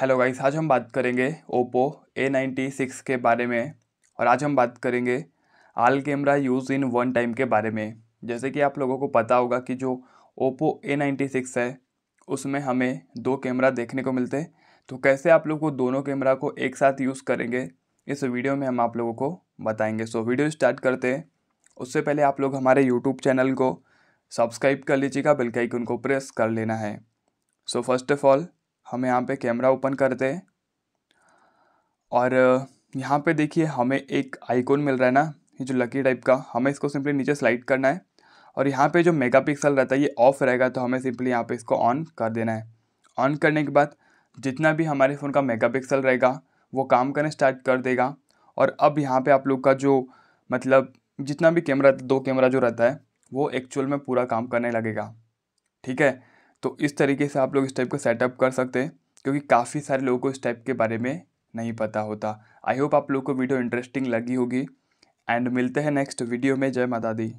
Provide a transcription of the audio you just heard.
hello guys आज हम बात करेंगे ओप्पो ए नाइन्टी सिक्स के बारे में और आज हम बात करेंगे all camera use in one time के बारे में जैसे कि आप लोगों को पता होगा कि जो ओप्पो ए नाइन्टी सिक्स है उसमें हमें दो कैमरा देखने को मिलते तो कैसे आप लोग को दोनों कैमरा को एक साथ यूज़ करेंगे इस वीडियो में हम आप लोगों को बताएंगे सो वीडियो स्टार्ट करते हैं उससे पहले आप लोग हमारे यूट्यूब चैनल को सब्सक्राइब कर लीजिएगा बेल उनको प्रेस कर लेना है सो फर्स्ट ऑफ ऑल हम यहाँ पे कैमरा ओपन करते हैं और यहाँ पे देखिए हमें एक आइकॉन मिल रहा है ना ये जो लकी टाइप का हमें इसको सिंपली नीचे स्लाइड करना है और यहाँ पे जो मेगापिक्सल रहता है ये ऑफ रहेगा तो हमें सिंपली यहाँ पे इसको ऑन कर देना है ऑन करने के बाद जितना भी हमारे फ़ोन का मेगा रहेगा वो काम करना स्टार्ट कर देगा और अब यहाँ पर आप लोग का जो मतलब जितना भी कैमरा दो कैमरा जो रहता है वो एक्चुअल में पूरा काम करने लगेगा ठीक है तो इस तरीके से आप लोग इस टाइप का सेटअप कर सकते हैं क्योंकि काफ़ी सारे लोगों को इस टाइप के बारे में नहीं पता होता आई होप आप लोग को वीडियो इंटरेस्टिंग लगी होगी एंड मिलते हैं नेक्स्ट वीडियो में जय माता दी